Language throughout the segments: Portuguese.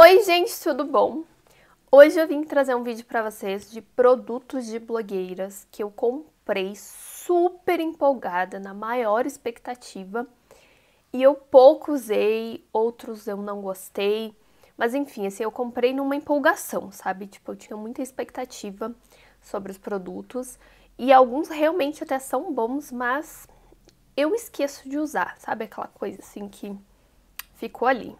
Oi, gente, tudo bom? Hoje eu vim trazer um vídeo para vocês de produtos de blogueiras que eu comprei super empolgada, na maior expectativa. E eu pouco usei, outros eu não gostei, mas enfim, assim, eu comprei numa empolgação, sabe? Tipo, eu tinha muita expectativa sobre os produtos e alguns realmente até são bons, mas eu esqueço de usar, sabe aquela coisa assim que ficou ali.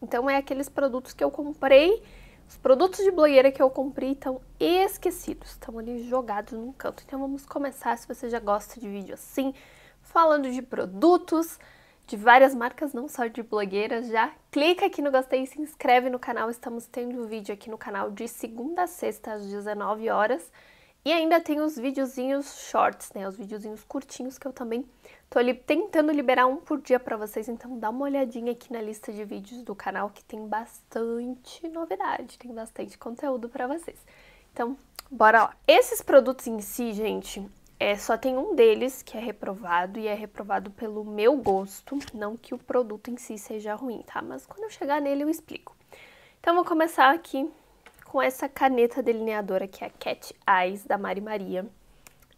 Então é aqueles produtos que eu comprei, os produtos de blogueira que eu comprei estão esquecidos, estão ali jogados num canto. Então vamos começar, se você já gosta de vídeo assim, falando de produtos, de várias marcas, não só de blogueiras, já clica aqui no gostei e se inscreve no canal. Estamos tendo vídeo aqui no canal de segunda a sexta às 19 horas. E ainda tem os videozinhos shorts, né? Os videozinhos curtinhos que eu também Tô ali tentando liberar um por dia para vocês, então dá uma olhadinha aqui na lista de vídeos do canal que tem bastante novidade, tem bastante conteúdo para vocês. Então, bora lá. Esses produtos em si, gente, é, só tem um deles que é reprovado e é reprovado pelo meu gosto, não que o produto em si seja ruim, tá? Mas quando eu chegar nele eu explico. Então, vou começar aqui com essa caneta delineadora que é a Cat Eyes da Mari Maria.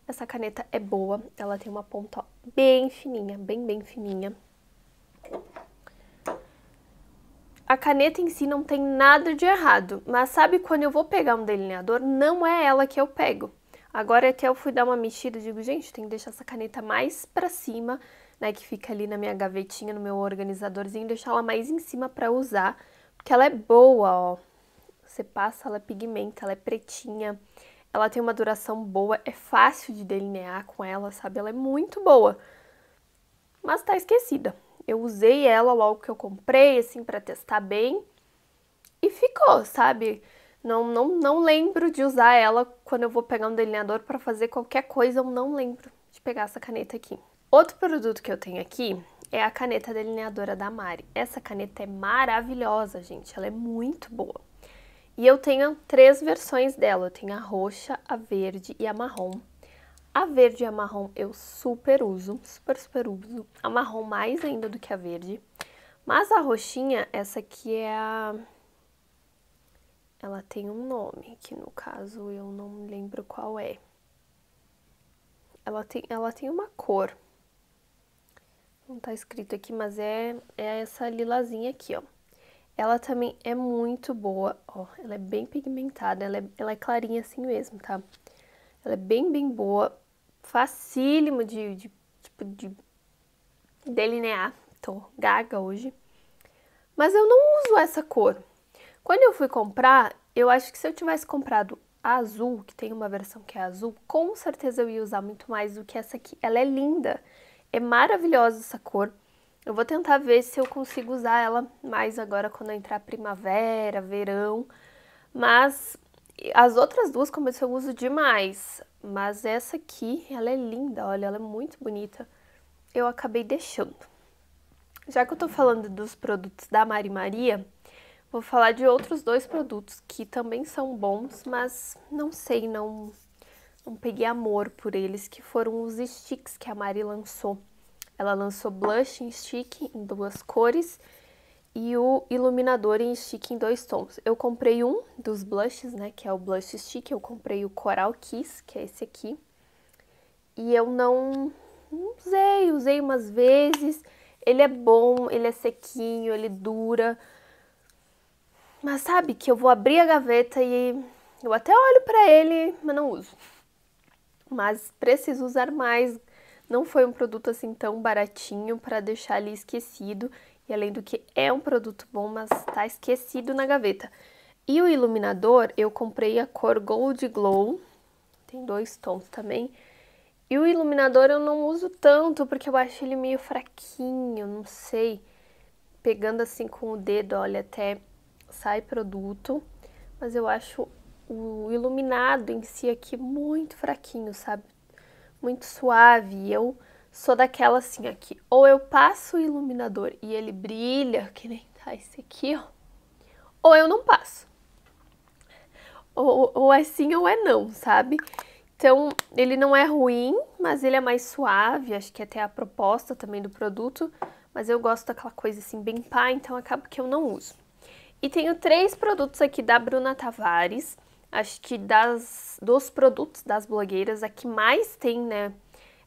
Essa caneta é boa, ela tem uma ponta bem fininha, bem, bem fininha. A caneta em si não tem nada de errado, mas sabe quando eu vou pegar um delineador, não é ela que eu pego. Agora até eu fui dar uma mexida, digo, gente, tem que deixar essa caneta mais pra cima, né, que fica ali na minha gavetinha, no meu organizadorzinho, deixar ela mais em cima pra usar, porque ela é boa, ó. Você passa, ela é pigmenta, ela é pretinha, ela tem uma duração boa, é fácil de delinear com ela, sabe? Ela é muito boa, mas tá esquecida. Eu usei ela logo que eu comprei, assim, para testar bem e ficou, sabe? Não, não, não lembro de usar ela quando eu vou pegar um delineador para fazer qualquer coisa, eu não lembro de pegar essa caneta aqui. Outro produto que eu tenho aqui é a caneta delineadora da Mari. Essa caneta é maravilhosa, gente, ela é muito boa. E eu tenho três versões dela, eu tenho a roxa, a verde e a marrom. A verde e a marrom eu super uso, super, super uso. A marrom mais ainda do que a verde. Mas a roxinha, essa aqui é a... Ela tem um nome, que no caso eu não me lembro qual é. Ela tem, ela tem uma cor. Não tá escrito aqui, mas é, é essa lilazinha aqui, ó. Ela também é muito boa, ó, ela é bem pigmentada, ela é, ela é clarinha assim mesmo, tá? Ela é bem, bem boa, facílimo de, de, tipo, de delinear. Tô gaga hoje. Mas eu não uso essa cor. Quando eu fui comprar, eu acho que se eu tivesse comprado azul, que tem uma versão que é azul, com certeza eu ia usar muito mais do que essa aqui. Ela é linda, é maravilhosa essa cor. Eu vou tentar ver se eu consigo usar ela mais agora quando entrar primavera, verão. Mas as outras duas, como eu disse, eu uso demais. Mas essa aqui, ela é linda, olha, ela é muito bonita. Eu acabei deixando. Já que eu tô falando dos produtos da Mari Maria, vou falar de outros dois produtos que também são bons, mas não sei, não, não peguei amor por eles, que foram os sticks que a Mari lançou. Ela lançou blush em stick em duas cores e o iluminador em stick em dois tons. Eu comprei um dos blushes, né, que é o blush stick, eu comprei o Coral Kiss, que é esse aqui. E eu não, usei, usei umas vezes. Ele é bom, ele é sequinho, ele dura. Mas sabe que eu vou abrir a gaveta e eu até olho para ele, mas não uso. Mas preciso usar mais, não foi um produto assim tão baratinho para deixar ali esquecido. E além do que é um produto bom, mas tá esquecido na gaveta. E o iluminador, eu comprei a cor Gold Glow. Tem dois tons também. E o iluminador eu não uso tanto, porque eu acho ele meio fraquinho, não sei. Pegando assim com o dedo, olha, até sai produto. Mas eu acho o iluminado em si aqui muito fraquinho, sabe? muito suave. Eu sou daquela assim aqui, ou eu passo o iluminador e ele brilha, que nem tá esse aqui, ó, ou eu não passo. Ou, ou é sim ou é não, sabe? Então, ele não é ruim, mas ele é mais suave, acho que é até a proposta também do produto, mas eu gosto daquela coisa assim bem pá, então acaba que eu não uso. E tenho três produtos aqui da Bruna Tavares, Acho que das, dos produtos das blogueiras, a que mais tem, né,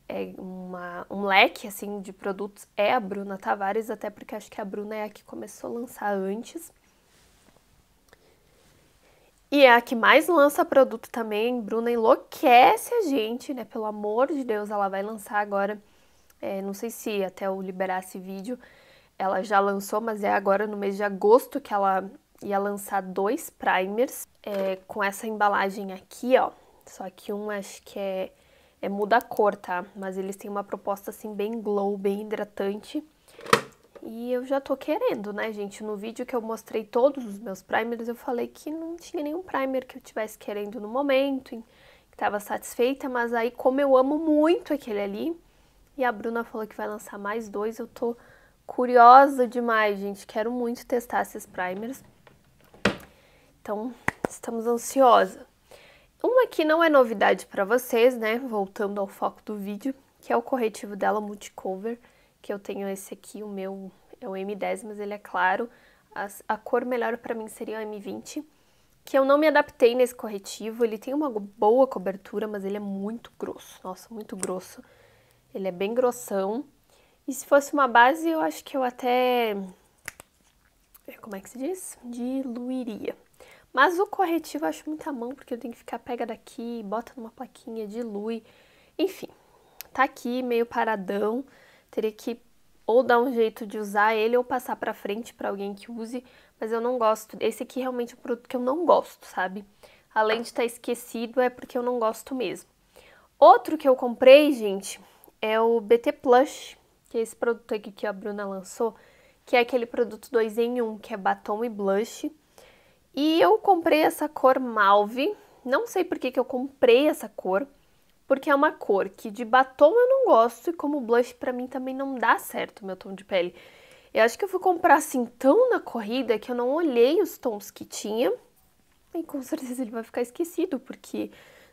é uma, um leque, assim, de produtos é a Bruna Tavares, até porque acho que a Bruna é a que começou a lançar antes. E é a que mais lança produto também. Bruna enlouquece a gente, né? Pelo amor de Deus, ela vai lançar agora. É, não sei se até eu liberar esse vídeo ela já lançou, mas é agora no mês de agosto que ela ia lançar dois primers é, com essa embalagem aqui, ó. Só que um acho que é, é muda a cor, tá? Mas eles têm uma proposta assim bem glow, bem hidratante. E eu já tô querendo, né, gente? No vídeo que eu mostrei todos os meus primers, eu falei que não tinha nenhum primer que eu tivesse querendo no momento, que tava satisfeita, mas aí como eu amo muito aquele ali, e a Bruna falou que vai lançar mais dois, eu tô curiosa demais, gente. Quero muito testar esses primers. Então, estamos ansiosa. Uma que não é novidade para vocês, né? Voltando ao foco do vídeo, que é o corretivo dela Multicover, que eu tenho esse aqui, o meu é o M10, mas ele é claro. a, a cor melhor para mim seria o M20, que eu não me adaptei nesse corretivo. Ele tem uma boa cobertura, mas ele é muito grosso. Nossa, muito grosso. Ele é bem grossão. E se fosse uma base, eu acho que eu até como é que se diz? Diluiria. Mas o corretivo eu acho muita mão, porque eu tenho que ficar pega daqui, bota numa plaquinha, dilui. Enfim, tá aqui meio paradão. Teria que ou dar um jeito de usar ele ou passar pra frente para alguém que use, mas eu não gosto. Esse aqui realmente é um produto que eu não gosto, sabe? Além de estar tá esquecido, é porque eu não gosto mesmo. Outro que eu comprei, gente, é o BT Plush, que é esse produto aqui que a Bruna lançou, que é aquele produto 2 em 1, um, que é batom e blush. E eu comprei essa cor malve, não sei por que, que eu comprei essa cor, porque é uma cor que de batom eu não gosto e como blush para mim também não dá certo meu tom de pele. Eu acho que eu fui comprar assim tão na corrida que eu não olhei os tons que tinha e com certeza ele vai ficar esquecido, porque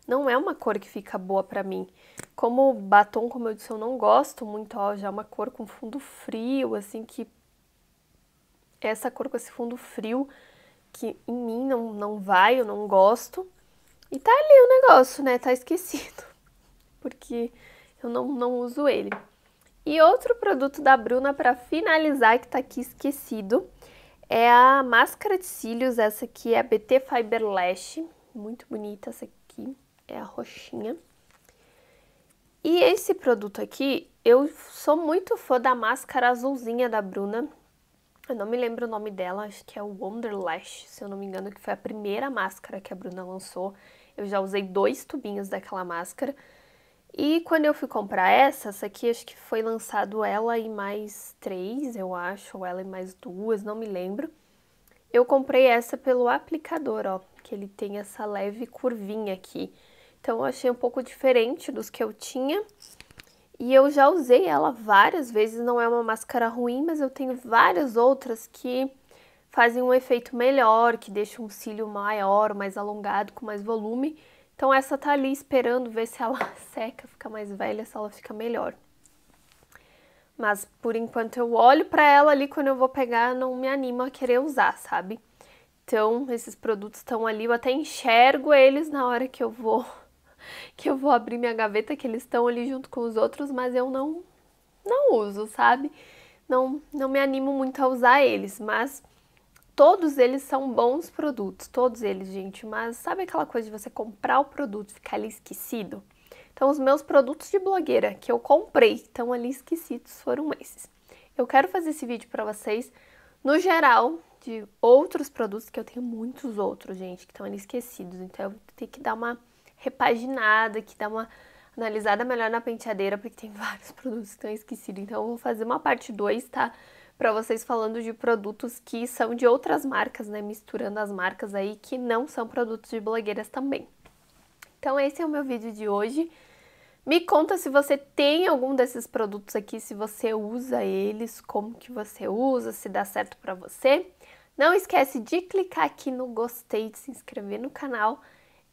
não é uma cor que fica boa para mim. Como batom, como eu disse, eu não gosto muito, ó, já é uma cor com fundo frio, assim que essa cor com esse fundo frio que em mim não, não vai, eu não gosto. E tá ali o negócio, né? Tá esquecido. Porque eu não, não uso ele. E outro produto da Bruna para finalizar, que tá aqui esquecido, é a máscara de cílios. Essa aqui é a BT Fiber Lash. Muito bonita essa aqui. É a roxinha. E esse produto aqui, eu sou muito fã da máscara azulzinha da Bruna. Eu não me lembro o nome dela, acho que é o Wonderlash, se eu não me engano, que foi a primeira máscara que a Bruna lançou. Eu já usei dois tubinhos daquela máscara. E quando eu fui comprar essa, essa aqui acho que foi lançado ela e mais três, eu acho, ou ela e mais duas, não me lembro. Eu comprei essa pelo aplicador, ó, que ele tem essa leve curvinha aqui. Então eu achei um pouco diferente dos que eu tinha. E eu já usei ela várias vezes, não é uma máscara ruim, mas eu tenho várias outras que fazem um efeito melhor, que deixam um cílio maior, mais alongado, com mais volume. Então essa tá ali esperando ver se ela seca, fica mais velha, se ela fica melhor. Mas por enquanto eu olho para ela ali quando eu vou pegar, não me animo a querer usar, sabe? Então, esses produtos estão ali, eu até enxergo eles na hora que eu vou que eu vou abrir minha gaveta, que eles estão ali junto com os outros, mas eu não, não uso, sabe? Não, não me animo muito a usar eles, mas todos eles são bons produtos, todos eles, gente. Mas sabe aquela coisa de você comprar o produto e ficar ali esquecido? Então, os meus produtos de blogueira que eu comprei estão ali esquecidos, foram esses. Eu quero fazer esse vídeo para vocês, no geral, de outros produtos, que eu tenho muitos outros, gente, que estão ali esquecidos. Então, eu vou ter que dar uma repaginada, que dá uma analisada melhor na penteadeira, porque tem vários produtos que estão esquecidos. Então, eu vou fazer uma parte 2, tá? Pra vocês falando de produtos que são de outras marcas, né? Misturando as marcas aí que não são produtos de blogueiras também. Então, esse é o meu vídeo de hoje. Me conta se você tem algum desses produtos aqui, se você usa eles, como que você usa, se dá certo para você. Não esquece de clicar aqui no gostei, de se inscrever no canal